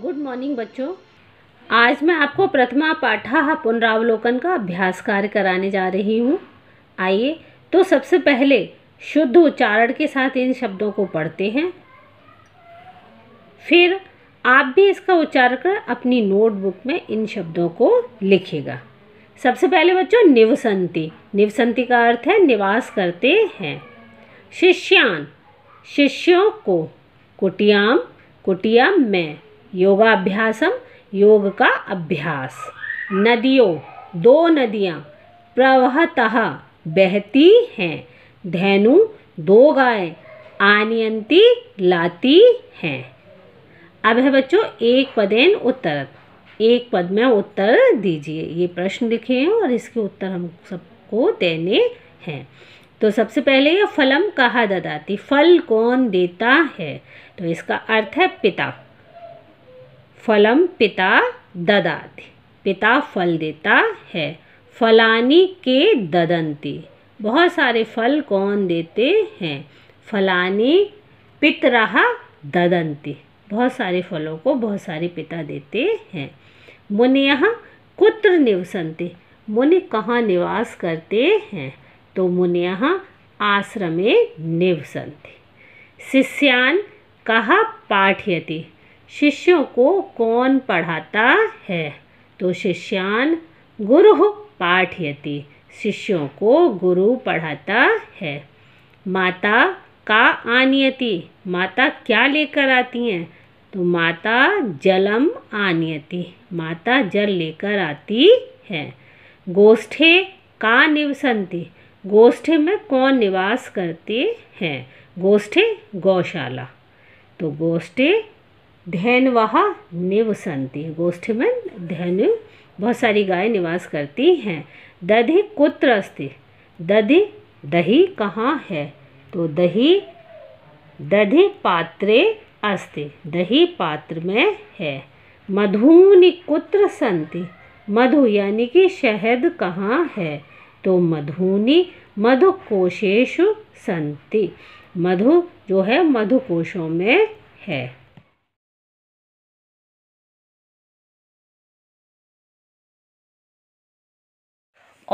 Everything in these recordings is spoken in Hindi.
गुड मॉर्निंग बच्चों आज मैं आपको प्रथमा पाठा पुनरावलोकन का अभ्यास कार्य कराने जा रही हूँ आइए तो सबसे पहले शुद्ध उच्चारण के साथ इन शब्दों को पढ़ते हैं फिर आप भी इसका उच्चारण कर अपनी नोटबुक में इन शब्दों को लिखेगा सबसे पहले बच्चों निवसंती निवसंती का अर्थ है निवास करते हैं शिष्यान शिष्यों को कुटियाम कुटिया में योगाभ्यासम योग का अभ्यास नदियों दो नदियाँ प्रवहतः बहती हैं धैनु दो गाय आनियंती लाती हैं अब है बच्चों एक पदेन उत्तर एक पद में उत्तर दीजिए ये प्रश्न लिखे हैं और इसके उत्तर हम सबको देने हैं तो सबसे पहले यह फलम कहा ददाती फल कौन देता है तो इसका अर्थ है पिता फलम पिता ददाति पिता फल देता है फलानी के ददंती बहुत सारे फल कौन देते हैं फलानी पितराह ददंती बहुत सारे फलों को बहुत सारे पिता देते हैं मुनियः कुत्र निवसंते मुनि कहाँ निवास करते हैं तो मुनियः आश्रमे निवसंती शिष्यान कहा पाठ्यती शिष्यों को कौन पढ़ाता है तो शिष्यान गुरु पाठयति शिष्यों को गुरु पढ़ाता है माता का आनियति माता क्या लेकर आती हैं तो माता जलम आनियति माता जल लेकर आती है गोष्ठे का निवसंती गोष्ठे में कौन निवास करते हैं गोष्ठे गौशाला तो गोष्ठे धैनवाह निवसंती गोष्ठ में धैनु बहुत सारी गाय निवास करती हैं दधि कुत्र अस्ति दधि दही कहाँ है तो दही दधि पात्रे अस्ति दही पात्र में है मधुनि कुत्र संति मधु यानी कि शहद कहाँ है तो मधुनी मधु कोशेशु संति मधु जो है मधु कोशों में है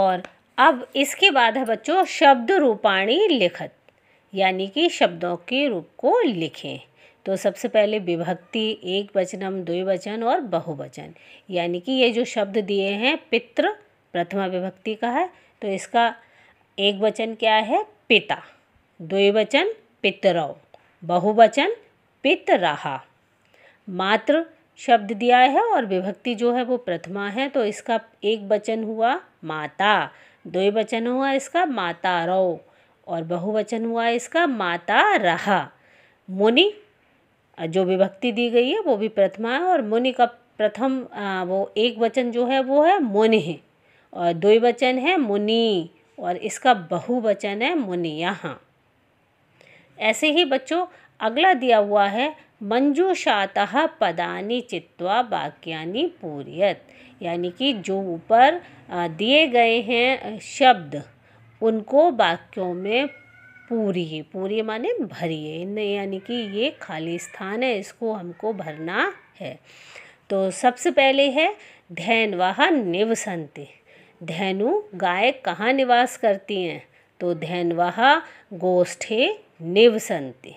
और अब इसके बाद है बच्चों शब्द रूपाणी लिखत यानी कि शब्दों के रूप को लिखें तो सबसे पहले विभक्ति एक वचनम द्विवचन और बहुवचन यानी कि ये जो शब्द दिए हैं पित्र प्रथमा विभक्ति का है तो इसका एक वचन क्या है पिता द्विवचन पितरव बहुवचन पित रहा मात्र शब्द दिया है और विभक्ति जो है वो प्रथमा है तो इसका एक वचन हुआ माता दो वचन हुआ इसका माता रो और बहुवचन हुआ इसका माता रहा मुनि जो विभक्ति दी गई है वो भी प्रथमा है और मुनि का प्रथम वो एक वचन जो है वो है मुनि और दो वचन है मुनि और इसका बहुवचन है मुनि यहाँ ऐसे ही बच्चों अगला दिया हुआ है मंजूषातः पदानि चित्वा वाक्यानि पूरीयत यानी कि जो ऊपर दिए गए हैं शब्द उनको वाक्यों में पूरी पूरी माने भरिए यानी कि ये खाली स्थान है इसको हमको भरना है तो सबसे पहले है धैन धैनवाह निवसंती धैनु गाय कहाँ निवास करती हैं तो धैन धैनवाह गोष्ठे निवसंती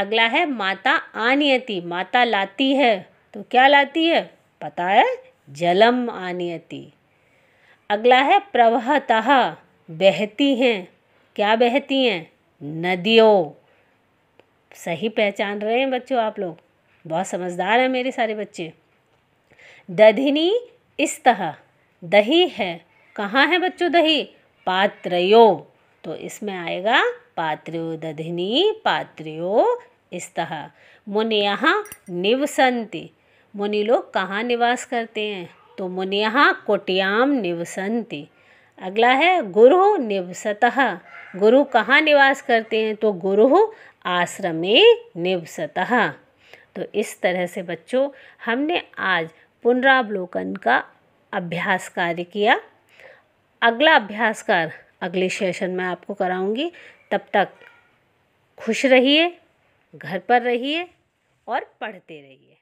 अगला है माता आनियति माता लाती है तो क्या लाती है पता है जलम आनियति अगला है प्रवहतः बहती हैं क्या बहती हैं नदियों सही पहचान रहे हैं बच्चों आप लोग बहुत समझदार हैं मेरे सारे बच्चे दधिनी इस तह दही है कहाँ है बच्चों दही पात्रयो तो इसमें आएगा पात्रो दधिनी पात्रो स्तः मुनि यहाँ निवसंति मुनि लोग कहाँ निवास करते हैं तो मुनि यहाँ कोटियाम निवसंति अगला है गुरु निवसत गुरु कहाँ निवास करते हैं तो गुरु आश्रमे निवसत तो इस तरह से बच्चों हमने आज पुनरावलोकन का अभ्यास कार्य किया अगला अभ्यास कार्य अगले सेशन में आपको कराऊंगी तब तक खुश रहिए घर पर रहिए और पढ़ते रहिए